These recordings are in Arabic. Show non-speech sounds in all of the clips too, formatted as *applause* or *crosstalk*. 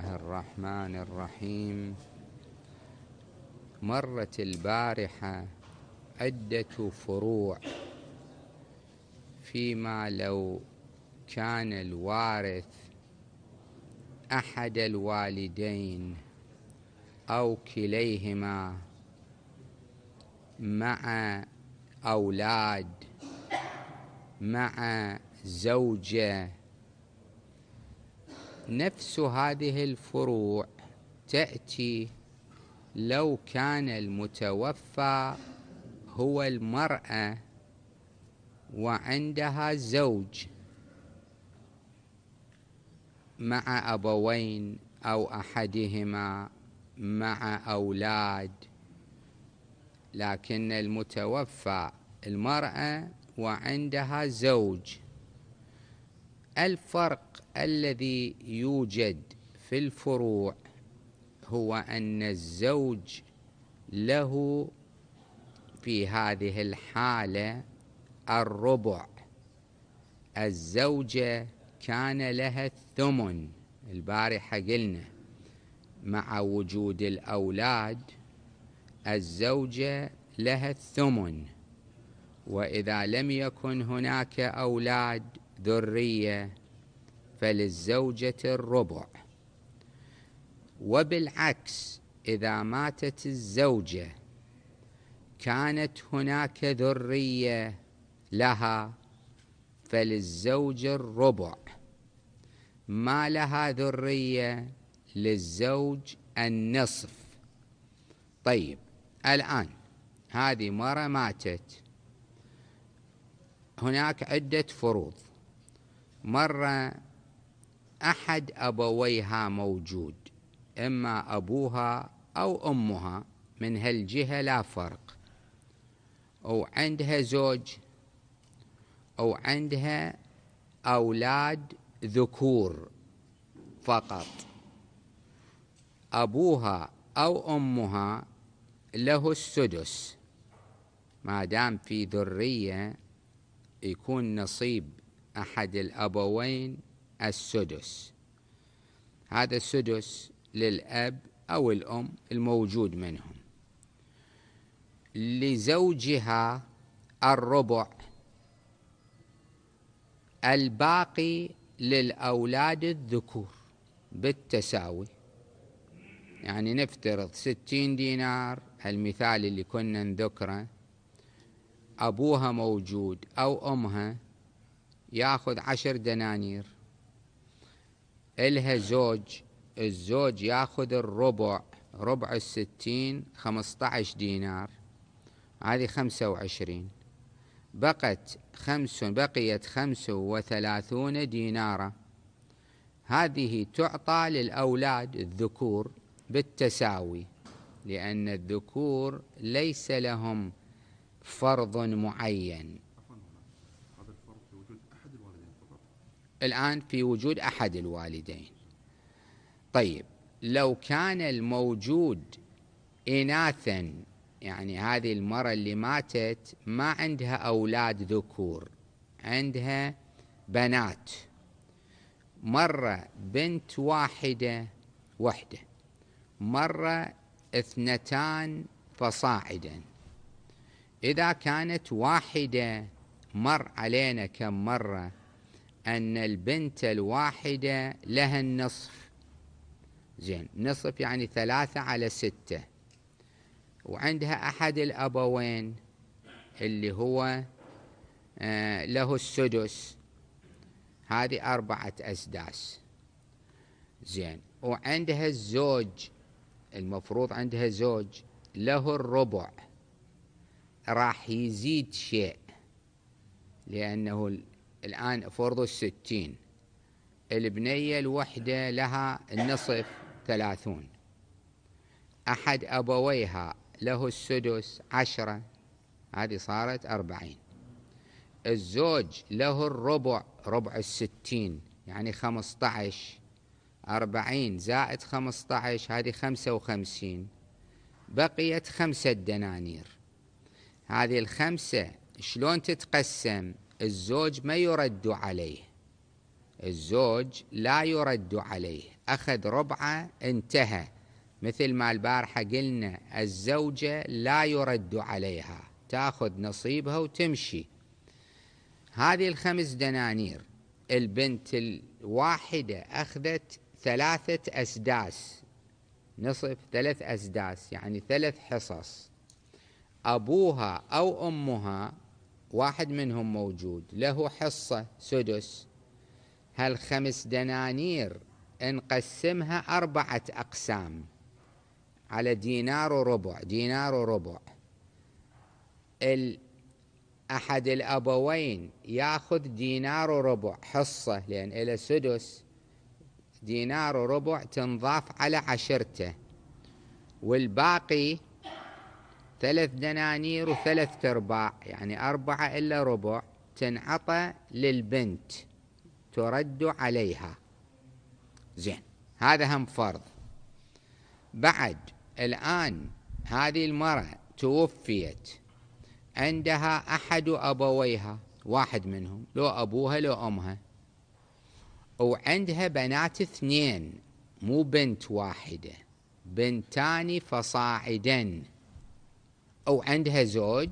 الله الرحمن الرحيم مرت البارحة عدة فروع فيما لو كان الوارث أحد الوالدين أو كليهما مع أولاد مع زوجه نفس هذه الفروع تأتي لو كان المتوفى هو المرأة وعندها زوج مع أبوين أو أحدهما مع أولاد لكن المتوفى المرأة وعندها زوج الفرق الذي يوجد في الفروع هو أن الزوج له في هذه الحالة الربع الزوجة كان لها الثمن البارحة قلنا مع وجود الأولاد الزوجة لها الثمن وإذا لم يكن هناك أولاد ذرية فللزوجة الربع وبالعكس إذا ماتت الزوجة كانت هناك ذرية لها فللزوج الربع ما لها ذرية للزوج النصف طيب الآن هذه مرة ماتت هناك عدة فروض مرة أحد أبويها موجود إما أبوها أو أمها من هالجهة لا فرق أو عندها زوج أو عندها أولاد ذكور فقط أبوها أو أمها له السدس ما دام في ذرية يكون نصيب أحد الأبوين السدس هذا السدس للأب أو الأم الموجود منهم لزوجها الربع الباقي للأولاد الذكور بالتساوي يعني نفترض ستين دينار المثال اللي كنا نذكره أبوها موجود أو أمها ياخذ عشر دنانير إلها زوج الزوج ياخذ الربع ربع الستين خمسة دينار هذه خمسة وعشرين بقت خمس بقيت خمس وثلاثون دينارا هذه تعطى للأولاد الذكور بالتساوي لأن الذكور ليس لهم فرض معين الآن في وجود أحد الوالدين طيب لو كان الموجود إناثا يعني هذه المرأة اللي ماتت ما عندها أولاد ذكور عندها بنات مرة بنت واحدة وحدة مرة اثنتان فصاعدا إذا كانت واحدة مر علينا كم مرة أن البنت الواحدة لها النصف زين نصف يعني ثلاثة على ستة وعندها أحد الأبوين اللي هو آه، له السدس هذه أربعة أسداس زين وعندها الزوج المفروض عندها زوج له الربع راح يزيد شيء لأنه الآن فرض الستين البنية الوحدة لها النصف ثلاثون أحد أبويها له السدس عشرة هذه صارت أربعين الزوج له الربع ربع الستين يعني خمسة عشر أربعين زائد خمسة عشر هذه خمسة وخمسين بقيت خمسة دنانير هذه الخمسة شلون تتقسم الزوج ما يرد عليه الزوج لا يرد عليه أخذ ربعه انتهى مثل ما البارحة قلنا الزوجة لا يرد عليها تأخذ نصيبها وتمشي هذه الخمس دنانير البنت الواحدة أخذت ثلاثة أسداس نصف ثلاث أسداس يعني ثلاث حصص أبوها أو أمها واحد منهم موجود له حصة سدس هالخمس دنانير انقسمها أربعة أقسام على دينار وربع دينار وربع أحد الأبوين يأخذ دينار وربع حصة لأن إلى سدس دينار وربع تنضاف على عشرته والباقي ثلاث دنانير وثلاث أرباع يعني أربعة إلا ربع تنعطى للبنت ترد عليها زين هذا هم فرض بعد الآن هذه المرأة توفيت عندها أحد أبويها واحد منهم لو أبوها لو أمها وعندها بنات اثنين مو بنت واحدة بنتان فصاعدا أو عندها زوج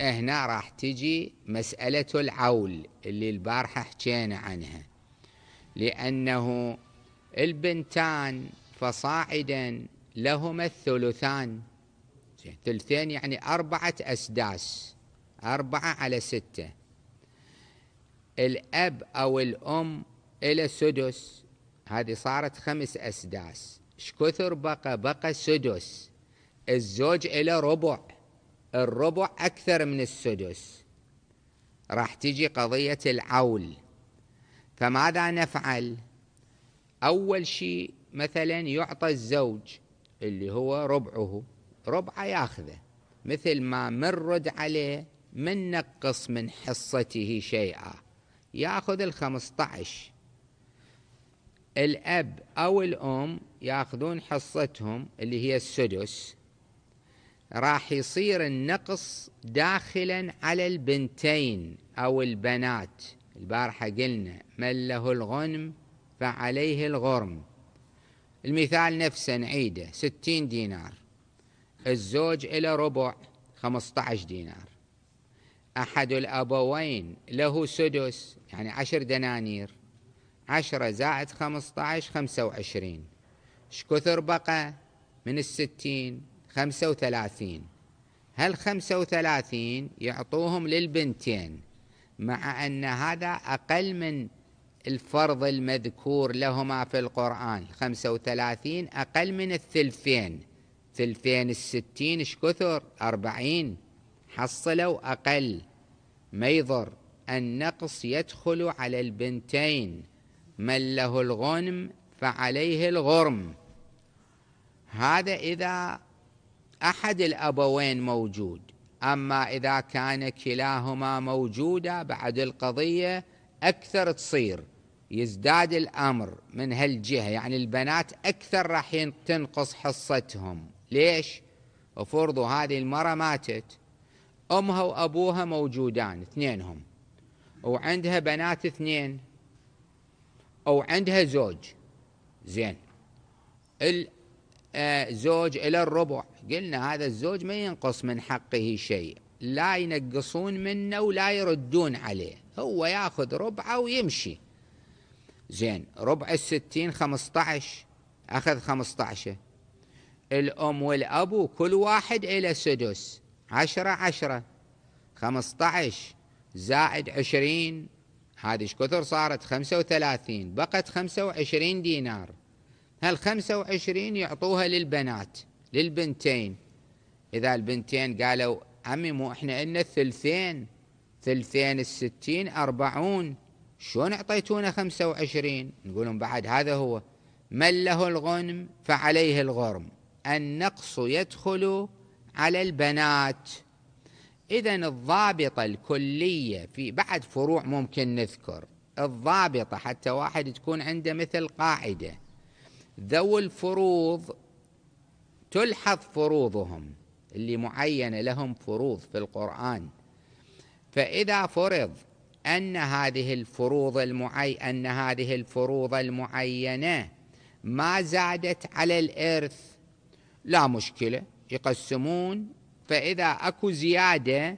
هنا راح تجي مسألة العول اللي البارحة حكينا عنها لأنه البنتان فصاعدا لهما الثلثان ثلثين يعني أربعة أسداس أربعة على ستة الأب أو الأم إلى سدس هذه صارت خمس أسداس شكثر بقى بقى سدس الزوج إلى ربع الربع أكثر من السدس راح تجي قضية العول فماذا نفعل أول شيء مثلا يعطى الزوج اللي هو ربعه ربعه ياخذه مثل ما منرد عليه من نقص من حصته شيئا ياخذ الخمسطعش الأب أو الأم ياخذون حصتهم اللي هي السدس راح يصير النقص داخلا على البنتين أو البنات البارحة قلنا من له الغنم فعليه الغرم المثال نفسه نعيده ستين دينار الزوج إلى ربع خمسة دينار أحد الأبوين له سدس يعني عشر دنانير عشرة زائد خمسة عشر خمسة وعشرين شكثر بقى من الستين خمسة وثلاثين هل خمسة وثلاثين يعطوهم للبنتين مع أن هذا أقل من الفرض المذكور لهما في القرآن خمسة وثلاثين أقل من الثلثين ثلثين الستين كثر أربعين حصلوا أقل ما يضر النقص يدخل على البنتين من له الغنم فعليه الغرم هذا إذا أحد الأبوين موجود أما إذا كان كلاهما موجودا بعد القضية أكثر تصير يزداد الأمر من هالجهة يعني البنات أكثر راح تنقص حصتهم ليش؟ وفرضوا هذه المره ماتت أمها وأبوها موجودان اثنينهم وعندها بنات اثنين أو عندها زوج زين زوج إلى الربع قلنا هذا الزوج ما ينقص من حقه شيء لا ينقصون منه ولا يردون عليه هو ياخذ ربعه ويمشي زين ربع الستين خمستعش أخذ خمستعشة الأم والأبو كل واحد إلى سدس عشرة عشرة خمستعش زائد عشرين هذه كثر صارت خمسة وثلاثين بقت خمسة وعشرين دينار هالخمسة وعشرين يعطوها للبنات للبنتين إذا البنتين قالوا عمي مو إحنا إلنا الثلثين ثلثين الستين أربعون شلون أعطيتونا خمسة وعشرين نقولهم بعد هذا هو من له الغنم فعليه الغرم النقص يدخل على البنات إذا الضابطة الكلية في بعد فروع ممكن نذكر الضابطة حتى واحد تكون عنده مثل قاعدة ذو الفروض تلحظ فروضهم اللي معين لهم فروض في القرآن فإذا فرض أن هذه الفروض المعي أن هذه الفروض المعينة ما زادت على الإرث لا مشكلة يقسمون فإذا أكو زيادة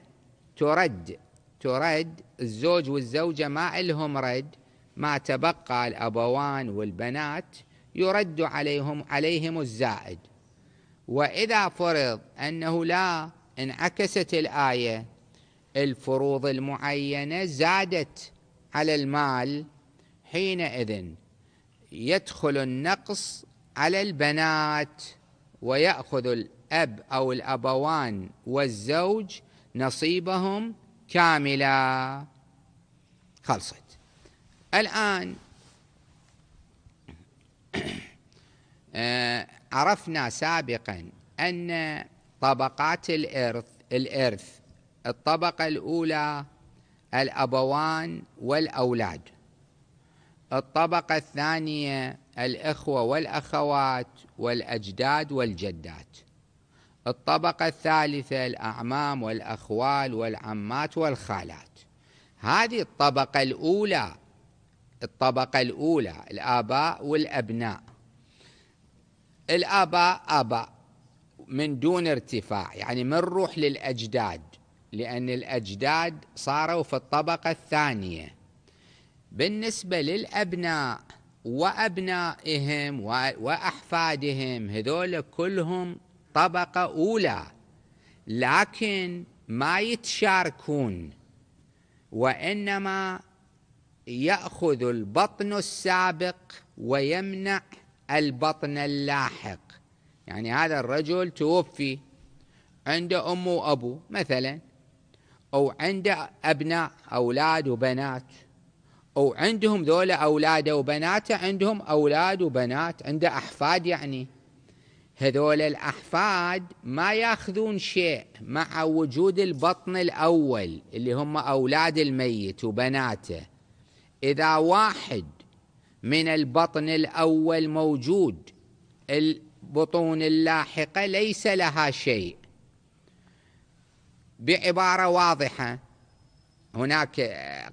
ترد ترد الزوج والزوجة ما إلهم رد ما تبقى الأبوان والبنات يرد عليهم عليهم الزائد وإذا فرض أنه لا انعكست الآية الفروض المعينة زادت على المال حينئذ يدخل النقص على البنات ويأخذ الأب أو الأبوان والزوج نصيبهم كاملا خلصت الآن آه، عرفنا سابقا أن طبقات الإرث الإرث الطبقة الأولى الأبوان والأولاد الطبقة الثانية الإخوة والأخوات والأجداد والجدات الطبقة الثالثة الأعمام والأخوال والعمات والخالات هذه الطبقة الأولى الطبقة الأولى الآباء والأبناء الآباء آباء من دون ارتفاع يعني ما نروح للأجداد لأن الأجداد صاروا في الطبقة الثانية بالنسبة للأبناء وأبنائهم وأحفادهم هذول كلهم طبقة أولى لكن ما يتشاركون وإنما يأخذ البطن السابق ويمنع البطن اللاحق يعني هذا الرجل توفي عنده أم وأبو مثلا أو عنده أبناء أولاد وبنات أو عندهم ذولا أولاده وبناته عندهم أولاد وبنات عنده أحفاد يعني هذول الأحفاد ما ياخذون شيء مع وجود البطن الأول اللي هم أولاد الميت وبناته إذا واحد من البطن الأول موجود البطون اللاحقة ليس لها شيء بعبارة واضحة هناك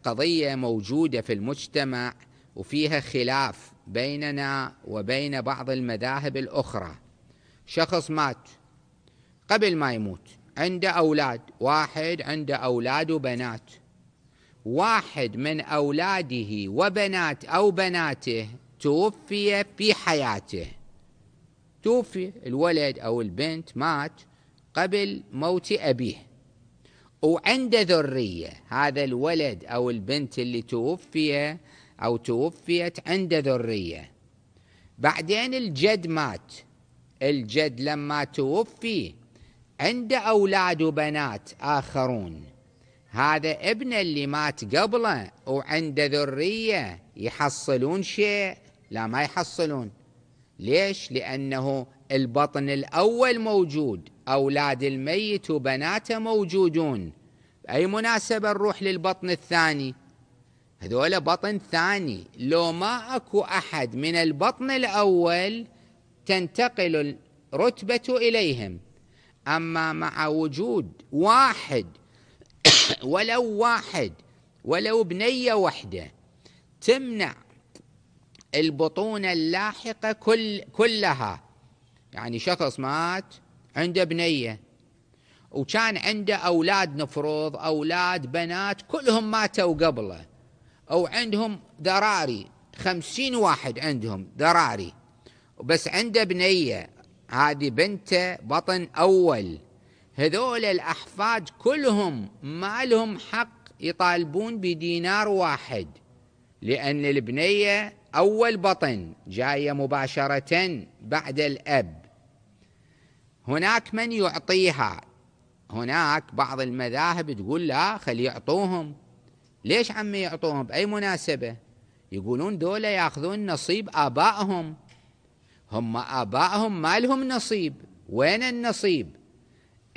قضية موجودة في المجتمع وفيها خلاف بيننا وبين بعض المذاهب الأخرى شخص مات قبل ما يموت عنده أولاد واحد عنده أولاد وبنات واحد من أولاده وبنات أو بناته توفي في حياته توفي الولد أو البنت مات قبل موت أبيه وعنده ذرية هذا الولد أو البنت اللي توفي أو توفيت عنده ذرية بعدين الجد مات الجد لما توفي عنده أولاد وبنات آخرون هذا ابنه اللي مات قبله وعنده ذرية يحصلون شيء لا ما يحصلون ليش لأنه البطن الأول موجود أولاد الميت وبناته موجودون أي مناسبة نروح للبطن الثاني هذول بطن ثاني لو ما أكو أحد من البطن الأول تنتقل الرتبة إليهم أما مع وجود واحد *coughs* ولو واحد ولو بنية واحدة تمنع البطون اللاحقة كل كلها يعني شخص مات عنده بنية وكان عنده أولاد نفروض أولاد بنات كلهم ماتوا قبله أو عندهم ذراري خمسين واحد عندهم ذراري بس عنده بنية هذه بنته بطن أول هذول الأحفاد كلهم ما لهم حق يطالبون بدينار واحد لأن البنية أول بطن جاية مباشرة بعد الأب هناك من يعطيها هناك بعض المذاهب تقول لا خلي يعطوهم ليش عمي يعطوهم بأي مناسبة يقولون دولة يأخذون نصيب آبائهم هم آبائهم ما لهم نصيب وين النصيب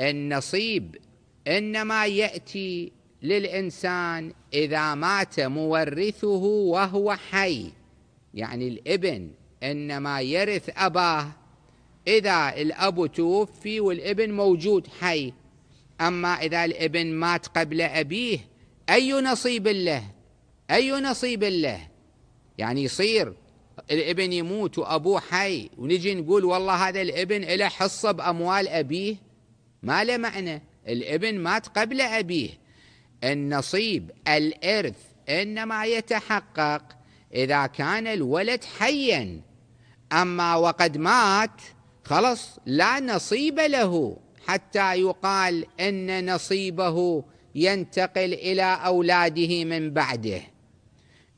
النصيب انما ياتي للانسان اذا مات مورثه وهو حي يعني الابن انما يرث اباه اذا الاب توفي والابن موجود حي اما اذا الابن مات قبل ابيه اي نصيب له اي نصيب له يعني يصير الابن يموت وابوه حي ونجي نقول والله هذا الابن له حصه باموال ابيه ما له معنى الابن مات قبل أبيه النصيب الإرث إنما يتحقق إذا كان الولد حيا أما وقد مات خلص لا نصيب له حتى يقال إن نصيبه ينتقل إلى أولاده من بعده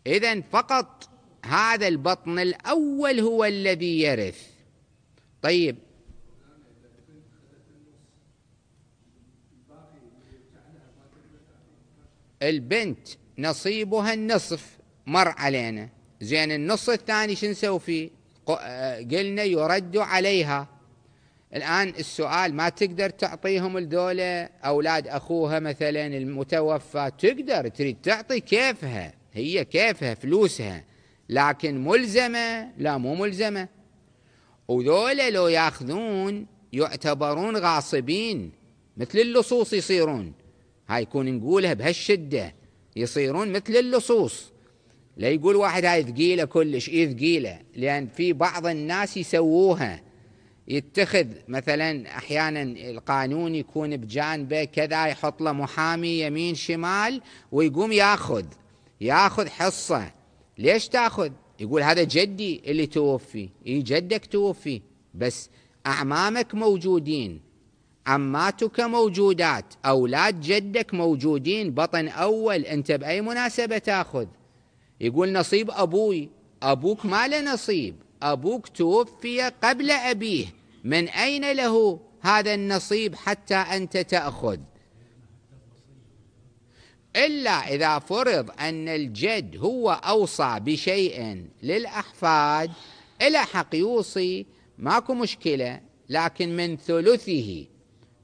إذا فقط هذا البطن الأول هو الذي يرث طيب البنت نصيبها النصف مر علينا زين النص الثاني شو نسوي فيه آه، قلنا يرد عليها الآن السؤال ما تقدر تعطيهم الدولة أولاد أخوها مثلا المتوفى تقدر تريد تعطي كيفها هي كيفها فلوسها لكن ملزمة لا مو ملزمة وذولا لو ياخذون يعتبرون غاصبين مثل اللصوص يصيرون هاي يكون نقولها بهالشدة يصيرون مثل اللصوص لا يقول واحد هاي ثقيلة كلش اي ثقيلة لأن في بعض الناس يسووها يتخذ مثلا أحيانا القانون يكون بجانبه كذا يحط له محامي يمين شمال ويقوم ياخذ ياخذ حصة ليش تاخذ يقول هذا جدي اللي توفي اي جدك توفي بس أعمامك موجودين عماتك موجودات أولاد جدك موجودين بطن أول أنت بأي مناسبة تأخذ يقول نصيب أبوي أبوك ما له نصيب أبوك توفي قبل أبيه من أين له هذا النصيب حتى أنت تأخذ إلا إذا فرض أن الجد هو أوصى بشيء للأحفاد إلى حق يوصي ماكو مشكلة لكن من ثلثه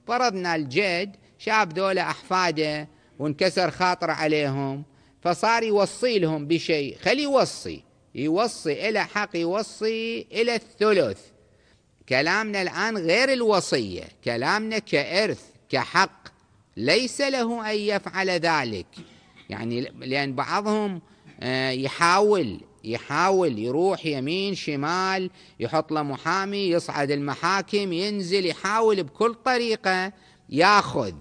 فرضنا الجد شاف دولة أحفاده وانكسر خاطر عليهم فصار يوصي لهم بشيء خلي يوصي يوصي إلى حق يوصي إلى الثلث كلامنا الآن غير الوصية كلامنا كإرث كحق ليس له أن يفعل ذلك يعني لأن بعضهم آه، يحاول يحاول يروح يمين شمال يحط له محامي يصعد المحاكم ينزل يحاول بكل طريقة ياخذ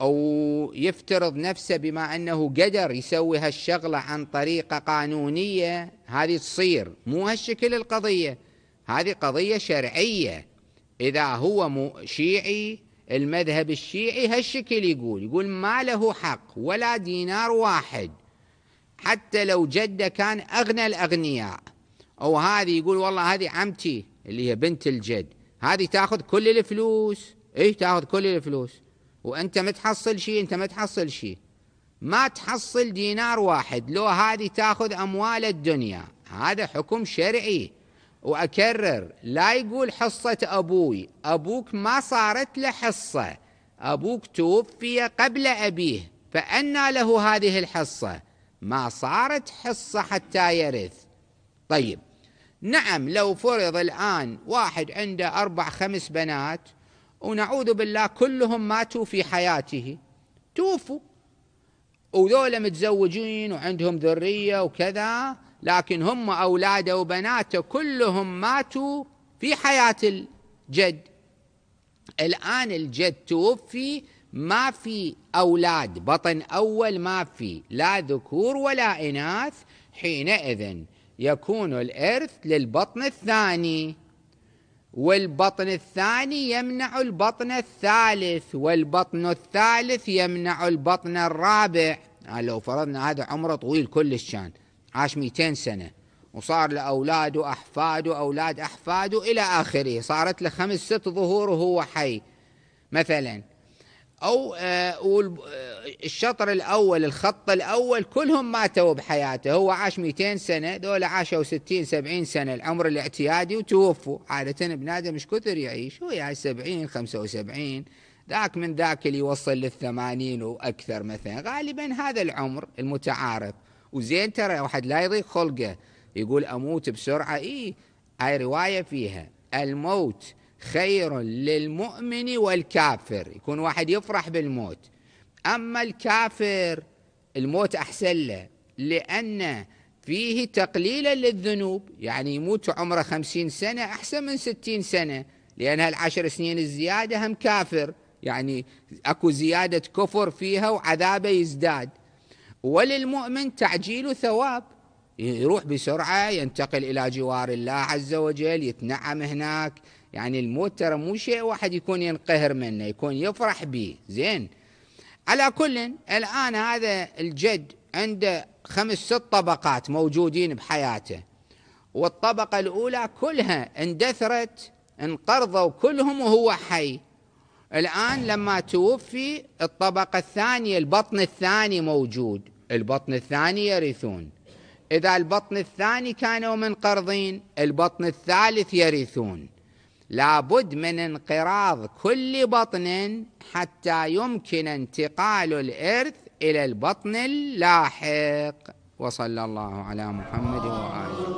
أو يفترض نفسه بما أنه قدر يسوي هالشغلة عن طريقة قانونية هذه تصير مو هالشكل القضية هذه قضية شرعية إذا هو شيعي المذهب الشيعي هالشكل يقول يقول ما له حق ولا دينار واحد حتى لو جدة كان أغنى الأغنياء أو هذه يقول والله هذه عمتي اللي هي بنت الجد هذه تاخذ كل الفلوس اي تاخذ كل الفلوس وأنت ما تحصل شيء أنت ما تحصل شيء ما تحصل دينار واحد لو هذه تاخذ أموال الدنيا هذا حكم شرعي وأكرر لا يقول حصة أبوي أبوك ما صارت له حصة أبوك توفي قبل أبيه فأنى له هذه الحصة ما صارت حصة حتى يرث طيب نعم لو فرض الآن واحد عنده أربع خمس بنات ونعوذ بالله كلهم ماتوا في حياته توفوا وذولا متزوجين وعندهم ذرية وكذا لكن هم أولاده وبناته كلهم ماتوا في حياة الجد الآن الجد توفي ما في أولاد بطن أول ما في لا ذكور ولا إناث حينئذ يكون الإرث للبطن الثاني والبطن الثاني يمنع البطن الثالث والبطن الثالث يمنع البطن الرابع يعني لو فرضنا هذا عمره طويل كل الشان عاش 200 سنة وصار له أولاد وأحفاد وأولاد أحفاد إلى آخره صارت له خمس ست ظهور وهو حي مثلاً أو آه، آه، الشطر الأول الخط الأول كلهم ماتوا بحياته هو عاش 200 سنة دول عاشوا 60 70 سنة العمر الاعتيادي وتوفوا عادة ابن آدم مش كثر يعيش هو يعيش 70 75 ذاك من ذاك اللي يوصل لل 80 وأكثر مثلا غالبا هذا العمر المتعارف وزين ترى واحد لا يضيق خلقه يقول أموت بسرعة اي هاي رواية فيها الموت خير للمؤمن والكافر يكون واحد يفرح بالموت أما الكافر الموت أحسن له لأن فيه تقليلا للذنوب يعني يموت عمره خمسين سنة أحسن من ستين سنة لأن هالعشر سنين الزيادة هم كافر يعني أكو زيادة كفر فيها وعذابه يزداد وللمؤمن تعجيل ثواب يروح بسرعة ينتقل إلى جوار الله عز وجل يتنعم هناك يعني الموت ترى مو شيء واحد يكون ينقهر منه يكون يفرح به زين على كل الآن هذا الجد عنده خمس ست طبقات موجودين بحياته والطبقة الأولى كلها اندثرت انقرضوا كلهم وهو حي الآن لما توفي الطبقة الثانية البطن الثاني موجود البطن الثاني يرثون إذا البطن الثاني كانوا منقرضين البطن الثالث يرثون لابد من انقراض كل بطن حتى يمكن انتقال الارث الى البطن اللاحق وصلى الله على محمد واله